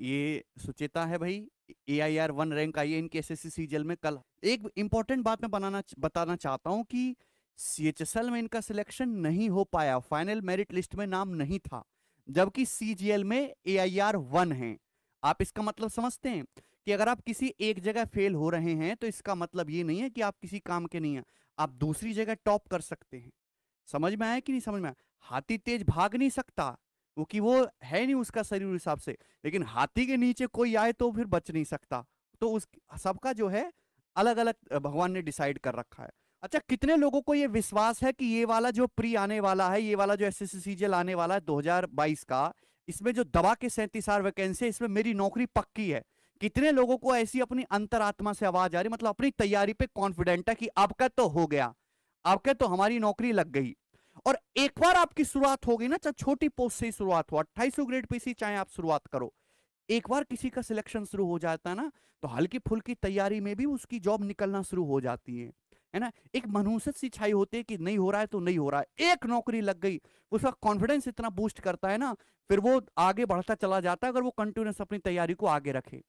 ये सुचेता है भाई A I R one rank आई है इनके एस एस सी सीजल में कल एक इंपॉर्टेंट बात मैं बनाना बताना चाहता हूँ कि सी एच एस एल में इनका सिलेक्शन नहीं हो पाया फाइनल मेरिट लिस्ट में नाम नहीं था जबकि सी जी एल में ए आई आर वन है आप इसका मतलब समझते हैं कि अगर आप किसी एक जगह फेल हो रहे हैं तो इसका मतलब ये नहीं है कि आप किसी काम के नहीं हैं आप दूसरी जगह टॉप कर सकते हैं समझ में आया कि नहीं समझ में आया हाथी तेज भाग नहीं सकता क्योंकि वो है नहीं उसका शरीर हिसाब से लेकिन हाथी के नीचे कोई आए तो फिर बच नहीं सकता तो उस सबका जो है अलग अलग भगवान ने डिसाइड कर रखा है अच्छा कितने लोगों को ये विश्वास है कि ये वाला जो प्री आने वाला है ये वाला जो एस एस आने वाला है बाईस का इसमें जो दवा के सैंतीस हजार वैकेंसी है इसमें मेरी नौकरी पक्की है कितने लोगों को ऐसी अपनी अंतरात्मा से आवाज आ रही मतलब अपनी तैयारी पे कॉन्फिडेंट है कि आपका तो हो गया आपके तो हमारी नौकरी लग गई और एक बार आपकी शुरुआत होगी ना चाहे छोटी पोस्ट से ही शुरुआत हो अट्ठाईस ग्रेड पे चाहे आप शुरुआत करो एक बार किसी का सिलेक्शन शुरू हो जाता है ना तो हल्की फुल्की तैयारी में भी उसकी जॉब निकलना शुरू हो जाती है है ना एक मनुष्य सी छाई होती है कि नहीं हो रहा है तो नहीं हो रहा है एक नौकरी लग गई उसका कॉन्फिडेंस इतना बूस्ट करता है ना फिर वो आगे बढ़ता चला जाता है अगर वो कंटिन्यूस अपनी तैयारी को आगे रखे